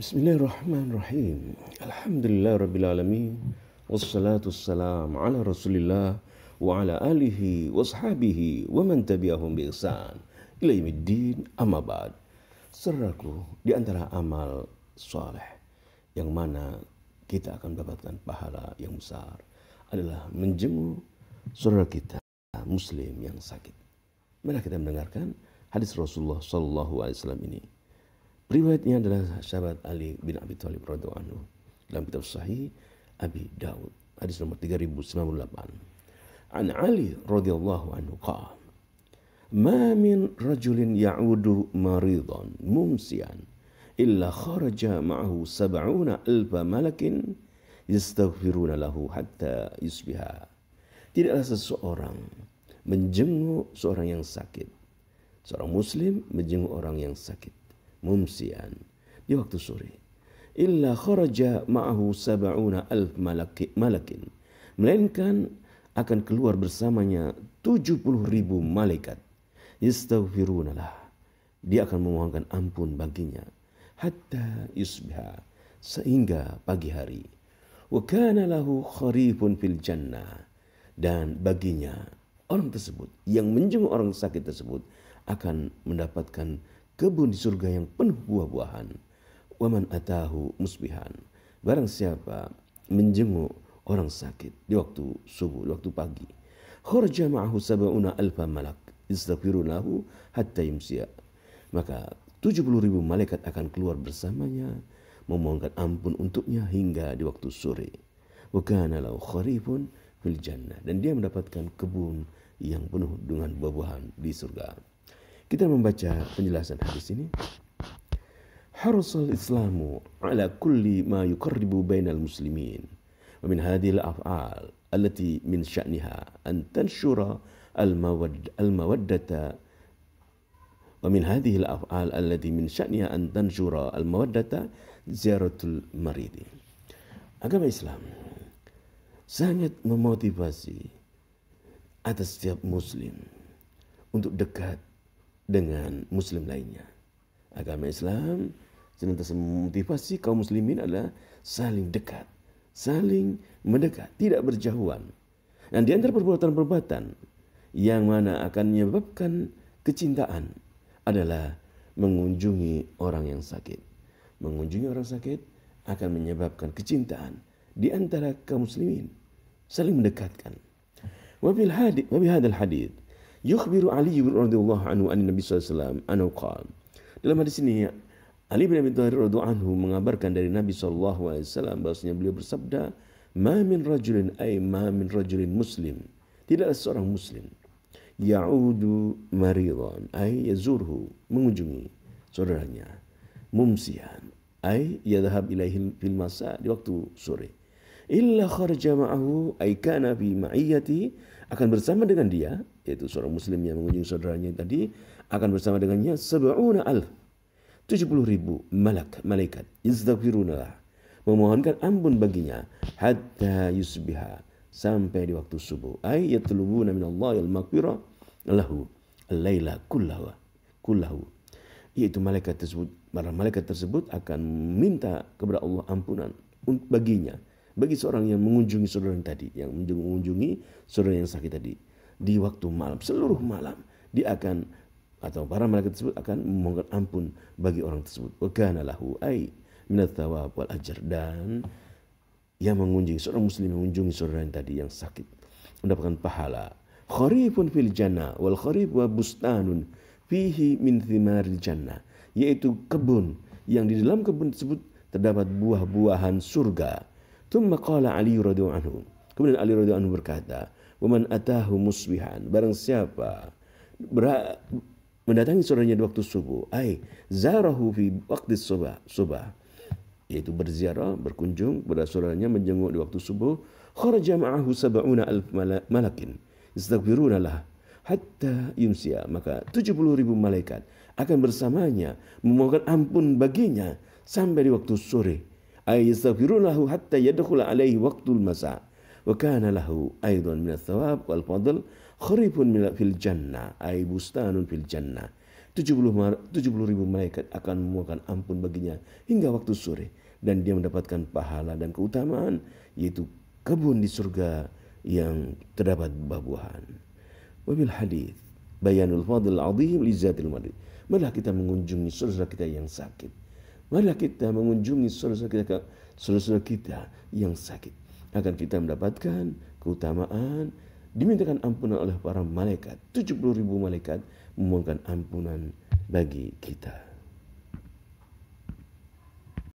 Bismillahirrahmanirrahim. Alhamdulillah Rabbil Alamin. Wassalatu wassalam ala Rasulillah wa ala alihi wa wa man tabi'ahum bi ihsan ila yaumiddin amma ba'd. di antara amal soleh yang mana kita akan mendapatkan pahala yang besar adalah menjenguk saudara kita muslim yang sakit. Mari kita mendengarkan hadis Rasulullah sallallahu alaihi wasallam ini. Riwayatnya adalah sahabat Ali bin Abi Thalib radhiyallahu anhu dalam kitab Sahih Abi Daud hadis nomor 3098. An Ali radhiyallahu anhu qala Ma min rajulin ya'udu maridan mumsian illa kharaja ma'ahu sab'una alfa malakin yastaghfiruna lahu hatta yusbiha. Tidaklah seseorang menjenguk seorang yang sakit. Seorang muslim menjenguk orang yang sakit mumsian di waktu sore illa kharaja ma'ahu sab'una alf malaki, malakin melainkan akan keluar bersamanya 70 ribu malaikat yastaghfirunalah dia akan memohonkan ampun baginya hatta yusbiha sehingga pagi hari wa kana lahu kharifun fil jannah dan baginya orang tersebut yang menjenguk orang sakit tersebut akan mendapatkan kebun di surga yang penuh buah-buahan. Waman atahu musbihan. Barang siapa menjenguk orang sakit di waktu subuh, di waktu pagi. Khurja ma'ahu sab'una alfa malak hatta yumsiya. Maka 70 ribu malaikat akan keluar bersamanya memohonkan ampun untuknya hingga di waktu sore. Wakana lahu kharifun fil jannah dan dia mendapatkan kebun yang penuh dengan buah-buahan di surga. Kita membaca penjelasan hadis ini. Harusal Islamu ala kulli ma yukarribu bainal muslimin. Wa min hadil af'al alati min sya'niha an tanshura al-mawaddata wa min hadhihi al-af'al allati min sya'niha an tanshura al-mawaddata ziyaratul maridi. Agama Islam sangat memotivasi atas setiap muslim untuk dekat dengan muslim lainnya. Agama Islam senantiasa memotivasi kaum muslimin adalah saling dekat, saling mendekat, tidak berjauhan. Dan di antara perbuatan-perbuatan yang mana akan menyebabkan kecintaan adalah mengunjungi orang yang sakit. Mengunjungi orang sakit akan menyebabkan kecintaan di antara kaum muslimin saling mendekatkan. Wabil hadid, wabil hadal hadid, Yukhbiru Ali bin radhiyallahu anhu an Nabi sallallahu alaihi wasallam anu Dalam hadis ini Ali bin Abi Thalib radhiyallahu anhu mengabarkan dari Nabi sallallahu alaihi wasallam bahwasanya beliau bersabda, "Ma min rajulin ay ma min rajulin muslim." tidak ada seorang muslim ya'udu maridhan ay yazurhu mengunjungi saudaranya mumsian ay yadhhab ilaihi fil masa di waktu sore illa kharaja ma'ahu ay kana fi ma'iyati akan bersama dengan dia yaitu seorang muslim yang mengunjungi saudaranya tadi akan bersama dengannya sab'una al 70 ribu malak malaikat yastaghfirunallah memohonkan ampun baginya hatta yusbiha sampai di waktu subuh ay yatlubuna min Allah al maghfirah lahu al-laila kullahu kullahu yaitu malaikat tersebut para malaikat tersebut akan minta kepada Allah ampunan baginya bagi seorang yang mengunjungi saudara yang tadi, yang mengunjungi saudara yang sakit tadi di waktu malam, seluruh malam dia akan atau para malaikat tersebut akan memohon ampun bagi orang tersebut. Wa kana lahu ai minat thawab wal dan yang mengunjungi seorang muslim mengunjungi saudara yang tadi yang sakit mendapatkan pahala. Kharifun fil jannah wal kharif wa bustanun fihi min thimaril jannah yaitu kebun yang di dalam kebun tersebut terdapat buah-buahan surga Thumma qala Ali radhiyallahu anhu. Kemudian Ali radhiyallahu anhu berkata, "Waman atahu musbihan, barang siapa mendatangi saudaranya di waktu subuh, ai zarahu fi waktu subah, subah." Yaitu berziarah, berkunjung kepada saudaranya menjenguk di waktu subuh, kharaja ma'ahu sab'una alf malakin yastaghfiruna lah hatta yumsia maka 70 ribu malaikat akan bersamanya memohon ampun baginya sampai di waktu sore ay yastaghfirulahu hatta yadkhula alaihi waqtul masa wa kana lahu aidan min thawab wal fadl kharifun min fil jannah ay bustanun fil jannah 70, 70 ribu malaikat akan ampun baginya hingga waktu sore dan dia mendapatkan pahala dan keutamaan yaitu kebun di surga yang terdapat buah-buahan. Wabil hadis bayanul fadl azim li zatil kita mengunjungi saudara kita yang sakit Marilah kita mengunjungi saudara-saudara kita, saudara-saudara kita yang sakit. agar kita mendapatkan keutamaan, dimintakan ampunan oleh para malaikat. 70 ribu malaikat memohonkan ampunan bagi kita.